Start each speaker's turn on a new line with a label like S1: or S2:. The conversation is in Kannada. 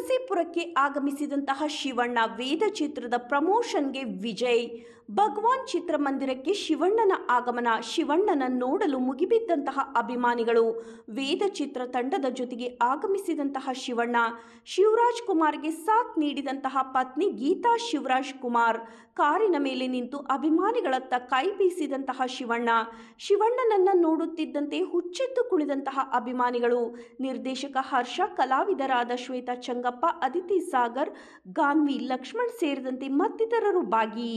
S1: ನರಸೀಪುರಕ್ಕೆ ಆಗಮಿಸಿದಂತಹ ಶಿವಣ್ಣ ವೇದ ಚಿತ್ರದ ಪ್ರಮೋಷನ್ಗೆ ವಿಜಯ್ ಭಗವಾನ್ ಚಿತ್ರಮಂದಿರಕ್ಕೆ ಶಿವಣ್ಣನ ಆಗಮನ ಶಿವಣ್ಣನ ನೋಡಲು ಮುಗಿಬಿದ್ದಂತಹ ಅಭಿಮಾನಿಗಳು ವೇದ ಚಿತ್ರ ತಂಡದ ಜೊತೆಗೆ ಆಗಮಿಸಿದಂತಹ ಶಿವಣ್ಣ ಶಿವರಾಜ್ ಕುಮಾರ್ಗೆ ಸಾಥ್ ನೀಡಿದಂತಹ ಪತ್ನಿ ಗೀತಾ ಶಿವರಾಜ್ ಕುಮಾರ್ ಕಾರಿನ ಮೇಲೆ ನಿಂತು ಅಭಿಮಾನಿಗಳತ್ತ ಕೈ ಬೀಸಿದಂತಹ ಶಿವಣ್ಣ ಶಿವಣ್ಣನನ್ನ ನೋಡುತ್ತಿದ್ದಂತೆ ಹುಚ್ಚೆತ್ತು ಕುಣಿದಂತಹ ಅಭಿಮಾನಿಗಳು ನಿರ್ದೇಶಕ ಹರ್ಷ ಕಲಾವಿದರಾದ ಶ್ವೇತಾ ಚಂಗ ನಾಗಪ್ಪ ಅದಿತಿ ಸಾಗರ್ ಗಾನ್ವಿ ಲಕ್ಷ್ಮಣ್ ಸೇರಿದಂತೆ ಮತ್ತಿತರರು ಭಾಗಿ